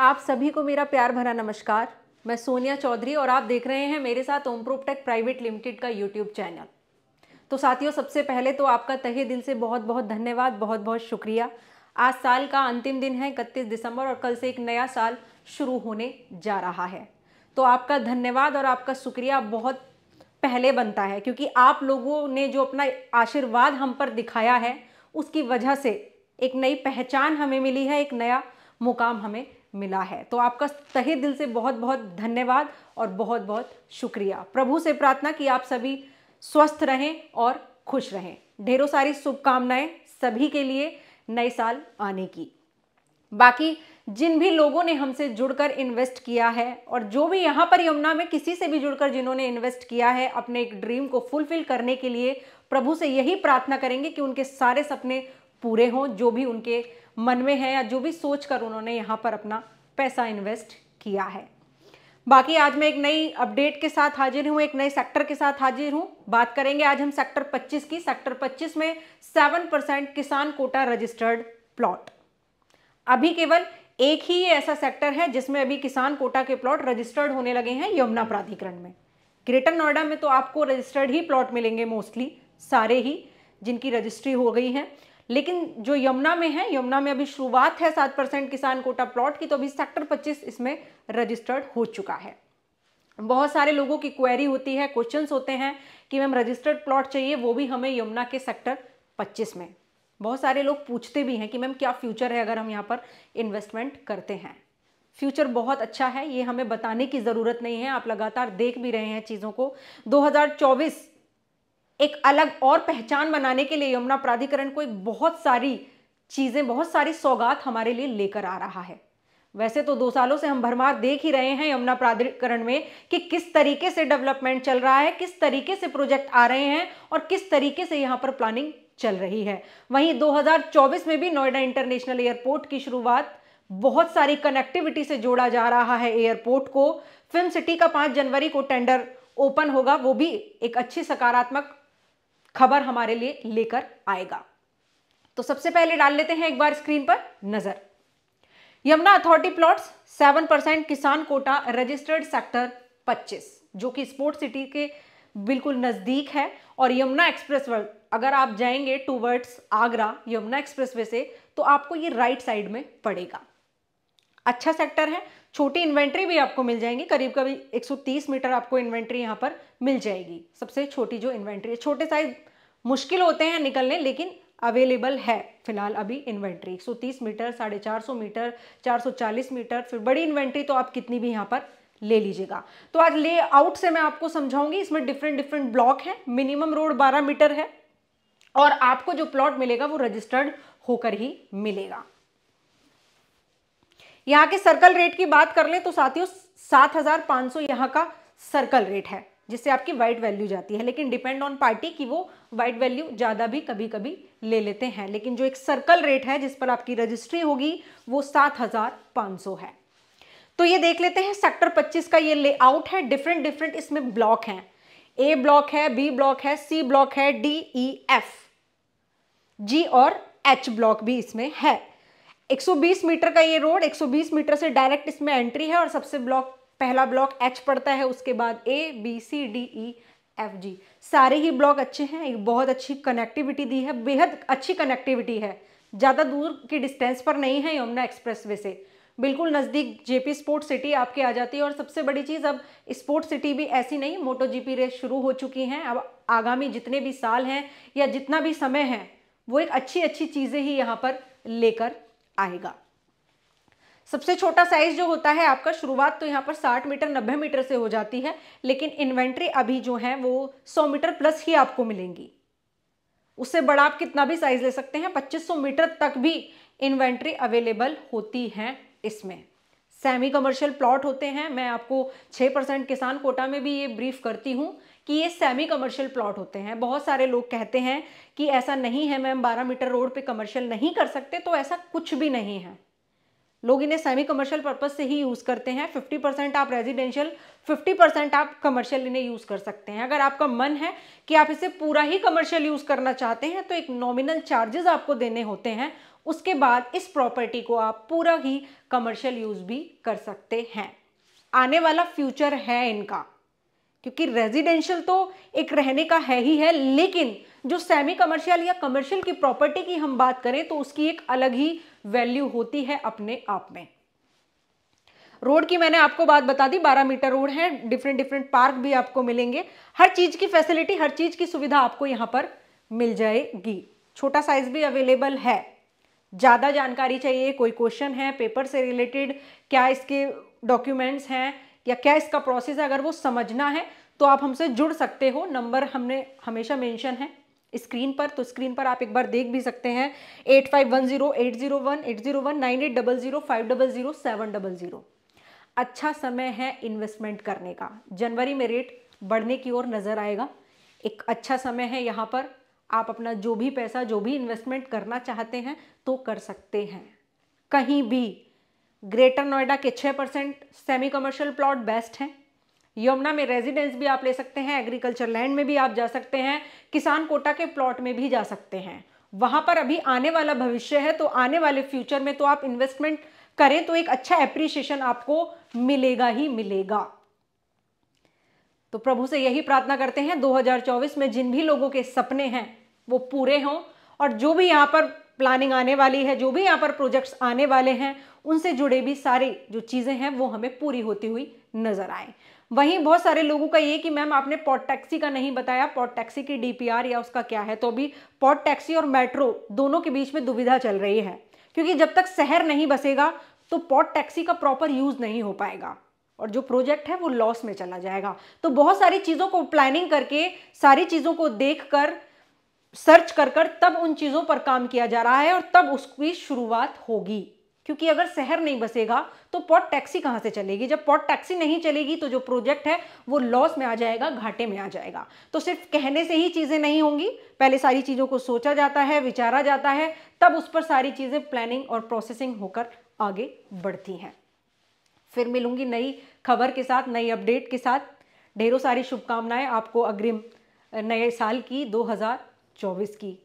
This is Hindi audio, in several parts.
आप सभी को मेरा प्यार भरा नमस्कार मैं सोनिया चौधरी और आप देख रहे हैं मेरे साथ ओमप्रोपटेक प्राइवेट लिमिटेड का यूट्यूब चैनल तो साथियों सबसे पहले तो आपका तहे दिल से बहुत बहुत धन्यवाद बहुत बहुत शुक्रिया आज साल का अंतिम दिन है इकतीस दिसंबर और कल से एक नया साल शुरू होने जा रहा है तो आपका धन्यवाद और आपका शुक्रिया बहुत पहले बनता है क्योंकि आप लोगों ने जो अपना आशीर्वाद हम पर दिखाया है उसकी वजह से एक नई पहचान हमें मिली है एक नया मुकाम हमें मिला है तो आपका तहे दिल से बहुत बहुत धन्यवाद और बहुत बहुत शुक्रिया प्रभु से प्रार्थना कि आप सभी स्वस्थ रहें और खुश रहें ढेरों सारी शुभकामनाएं सभी के लिए नए साल आने की बाकी जिन भी लोगों ने हमसे जुड़कर इन्वेस्ट किया है और जो भी यहाँ पर यमुना में किसी से भी जुड़कर जिन्होंने इन्वेस्ट किया है अपने एक ड्रीम को फुलफिल करने के लिए प्रभु से यही प्रार्थना करेंगे कि उनके सारे सपने पूरे हों जो भी उनके मन में है या जो भी सोच कर उन्होंने यहाँ पर अपना पैसा इन्वेस्ट किया है बाकी आज मैं एक नई अपडेट के साथ हाजिर हूँ एक नए सेक्टर के साथ हाजिर हूँ बात करेंगे आज हम सेक्टर 25 की सेक्टर 25 में 7 परसेंट किसान कोटा रजिस्टर्ड प्लॉट अभी केवल एक ही ऐसा सेक्टर है जिसमें अभी किसान कोटा के प्लॉट रजिस्टर्ड होने लगे हैं यमुना प्राधिकरण में ग्रेटर नोएडा में तो आपको रजिस्टर्ड ही प्लॉट मिलेंगे मोस्टली सारे ही जिनकी रजिस्ट्री हो गई है लेकिन जो यमुना में है यमुना में अभी शुरुआत है सात परसेंट किसान कोटा प्लॉट की तो अभी सेक्टर पच्चीस इसमें रजिस्टर्ड हो चुका है बहुत सारे लोगों की क्वेरी होती है क्वेश्चन होते हैं कि मैम रजिस्टर्ड प्लॉट चाहिए वो भी हमें यमुना के सेक्टर पच्चीस में बहुत सारे लोग पूछते भी हैं कि मैम क्या फ्यूचर है अगर हम यहाँ पर इन्वेस्टमेंट करते हैं फ्यूचर बहुत अच्छा है ये हमें बताने की ज़रूरत नहीं है आप लगातार देख भी रहे हैं चीज़ों को 2024 एक अलग और पहचान बनाने के लिए यमुना प्राधिकरण को एक बहुत सारी चीज़ें बहुत सारी सौगात हमारे लिए लेकर आ रहा है वैसे तो दो सालों से हम भरमार देख ही रहे हैं यमुना प्राधिकरण में कि किस तरीके से डेवलपमेंट चल रहा है किस तरीके से प्रोजेक्ट आ रहे हैं और किस तरीके से यहां पर प्लानिंग चल रही है वहीं 2024 में भी नोएडा इंटरनेशनल एयरपोर्ट की शुरुआत बहुत सारी कनेक्टिविटी से जोड़ा जा रहा है एयरपोर्ट को फिल्म सिटी का पांच जनवरी को टेंडर ओपन होगा वो भी एक अच्छी सकारात्मक खबर हमारे लिए लेकर आएगा तो सबसे पहले डाल लेते हैं एक बार स्क्रीन पर नजर यमुना अथॉरिटी प्लॉट्स 7 परसेंट किसान कोटा रजिस्टर्ड सेक्टर 25 जो कि स्पोर्ट सिटी के बिल्कुल नज़दीक है और यमुना एक्सप्रेस वे अगर आप जाएंगे टूवर्ड्स आगरा यमुना वे से तो आपको ये राइट साइड में पड़ेगा अच्छा सेक्टर है छोटी इन्वेंट्री भी आपको मिल जाएंगी करीब करीब 130 मीटर आपको इन्वेंट्री यहाँ पर मिल जाएगी सबसे छोटी जो इन्वेंट्री है छोटे साइज मुश्किल होते हैं निकलने लेकिन अवेलेबल है फिलहाल अभी इन्वेंट्री 130 मीटर साढ़े चार सौ मीटर 440 मीटर फिर बड़ी इन्वेंट्री तो आप कितनी भी यहाँ पर ले लीजिएगा तो आज ले आउट से मैं आपको समझाऊंगी इसमें डिफरेंट डिफरेंट ब्लॉक है मिनिमम रोड 12 मीटर है और आपको जो प्लॉट मिलेगा वो रजिस्टर्ड होकर ही मिलेगा यहाँ के सर्कल रेट की बात कर ले तो साथियों सात हजार सौ का सर्कल रेट है जिससे आपकी वाइट वैल्यू जाती है लेकिन डिपेंड ऑन पार्टी कि वो वाइट वैल्यू ज़्यादा भी कभी कभी ले लेते हैं लेकिन जो एक सर्कल रेट है जिस पर आपकी रजिस्ट्री होगी वो सात हज़ार पांच सौ है तो ये देख लेते हैं सेक्टर 25 का ये लेआउट है डिफरेंट डिफरेंट इसमें ब्लॉक हैं ए ब्लॉक है बी ब्लॉक है सी ब्लॉक है डी ई एफ जी और एच ब्लॉक भी इसमें है 120 मीटर का ये रोड 120 मीटर से डायरेक्ट इसमें एंट्री है और सबसे ब्लॉक पहला ब्लॉक एच पड़ता है उसके बाद A B C D E F G सारे ही ब्लॉक अच्छे हैं एक बहुत अच्छी कनेक्टिविटी दी है बेहद अच्छी कनेक्टिविटी है ज़्यादा दूर की डिस्टेंस पर नहीं है यमुना एक्सप्रेस से बिल्कुल नज़दीक जेपी स्पोर्ट सिटी आपके आ जाती है और सबसे बड़ी चीज़ अब स्पोर्ट सिटी भी ऐसी नहीं मोटो जीपी रेस शुरू हो चुकी हैं अब आगामी जितने भी साल हैं या जितना भी समय है वो एक अच्छी अच्छी चीज़ें ही यहाँ पर लेकर आएगा सबसे छोटा साइज जो होता है आपका शुरुआत तो यहाँ पर 60 मीटर 90 मीटर से हो जाती है लेकिन इन्वेंट्री अभी जो है वो 100 मीटर प्लस ही आपको मिलेंगी उससे बड़ा आप कितना भी साइज ले सकते हैं 2500 मीटर तक भी इन्वेंट्री अवेलेबल होती है इसमें सेमी कमर्शियल प्लॉट होते हैं मैं आपको छः परसेंट किसान कोटा में भी ये ब्रीफ करती हूँ कि ये सेमी कमर्शियल प्लॉट होते हैं बहुत सारे लोग कहते हैं कि ऐसा नहीं है मैम बारह मीटर रोड पे कमर्शियल नहीं कर सकते तो ऐसा कुछ भी नहीं है लोग इन्हें सेमी कमर्शियल पर्पज से ही यूज़ करते हैं 50 परसेंट आप रेजिडेंशियल 50 परसेंट आप कमर्शियल इन्हें यूज़ कर सकते हैं अगर आपका मन है कि आप इसे पूरा ही कमर्शियल यूज़ करना चाहते हैं तो एक नॉमिनल चार्जेस आपको देने होते हैं उसके बाद इस प्रॉपर्टी को आप पूरा ही कमर्शियल यूज़ भी कर सकते हैं आने वाला फ्यूचर है इनका क्योंकि रेजिडेंशियल तो एक रहने का है ही है लेकिन जो सेमी कमर्शियल या कमर्शियल की प्रॉपर्टी की हम बात करें तो उसकी एक अलग ही वैल्यू होती है अपने आप में रोड की मैंने आपको बात बता दी 12 मीटर रोड है डिफरेंट डिफरेंट पार्क भी आपको मिलेंगे हर चीज की फैसिलिटी हर चीज की सुविधा आपको यहाँ पर मिल जाएगी छोटा साइज भी अवेलेबल है ज़्यादा जानकारी चाहिए कोई क्वेश्चन है पेपर से रिलेटेड क्या इसके डॉक्यूमेंट्स हैं या क्या इसका प्रोसेस है अगर वो समझना है तो आप हमसे जुड़ सकते हो नंबर हमने हमेशा मेंशन है स्क्रीन पर तो स्क्रीन पर आप एक बार देख भी सकते हैं eight five one zero eight zero one eight zero one nine eight double zero five double zero seven double zero अच्छा समय है इन्वेस्टमेंट करने का जनवरी में रेट बढ़ने की ओर नज़र आएगा एक अच्छा समय है यहाँ पर आप अपना जो भी पैसा जो भी इन्वेस्टमेंट करना चाहते हैं तो कर सकते हैं कहीं भी ग्रेटर नोएडा के 6 percent semi commercial plot best हैं यमुना में रेजिडेंस भी आप ले सकते हैं एग्रीकल्चर लैंड में भी आप जा सकते हैं किसान कोटा के प्लॉट में भी जा सकते हैं वहाँ पर अभी आने वाला भविष्य है तो आने वाले फ्यूचर में तो आप इन्वेस्टमेंट करें तो एक अच्छा एप्रिशिएशन आपको मिलेगा ही मिलेगा तो प्रभु से यही प्रार्थना करते हैं 2024 में जिन भी लोगों के सपने हैं वो पूरे हों और जो भी यहां पर प्लानिंग आने वाली है जो भी यहाँ पर प्रोजेक्ट्स आने वाले हैं उनसे जुड़े भी सारी जो चीज़ें हैं वो हमें पूरी होती हुई नजर आए वहीं बहुत सारे लोगों का ये कि मैम आपने पॉट टैक्सी का नहीं बताया पॉट टैक्सी की डीपीआर या उसका क्या है तो अभी पॉट टैक्सी और मेट्रो दोनों के बीच में दुविधा चल रही है क्योंकि जब तक शहर नहीं बसेगा तो पॉट टैक्सी का प्रॉपर यूज़ नहीं हो पाएगा और जो प्रोजेक्ट है वो लॉस में चला जाएगा तो बहुत सारी चीज़ों को प्लानिंग करके सारी चीज़ों को देख कर सर्च कर कर तब उन चीज़ों पर काम किया जा रहा है और तब उसकी शुरुआत होगी क्योंकि अगर शहर नहीं बसेगा तो पॉट टैक्सी कहां से चलेगी जब पॉट टैक्सी नहीं चलेगी तो जो प्रोजेक्ट है वो लॉस में आ जाएगा घाटे में आ जाएगा तो सिर्फ कहने से ही चीज़ें नहीं होंगी पहले सारी चीज़ों को सोचा जाता है विचारा जाता है तब उस पर सारी चीज़ें प्लानिंग और प्रोसेसिंग होकर आगे बढ़ती हैं फिर मिलूंगी नई खबर के साथ नई अपडेट के साथ ढेरों सारी शुभकामनाएं आपको अग्रिम नए साल की दो चौबीस की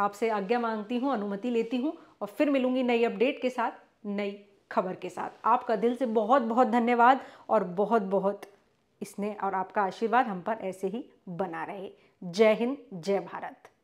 आपसे आज्ञा मांगती हूँ अनुमति लेती हूँ और फिर मिलूंगी नई अपडेट के साथ नई खबर के साथ आपका दिल से बहुत बहुत धन्यवाद और बहुत बहुत इसने और आपका आशीर्वाद हम पर ऐसे ही बना रहे जय हिंद जय भारत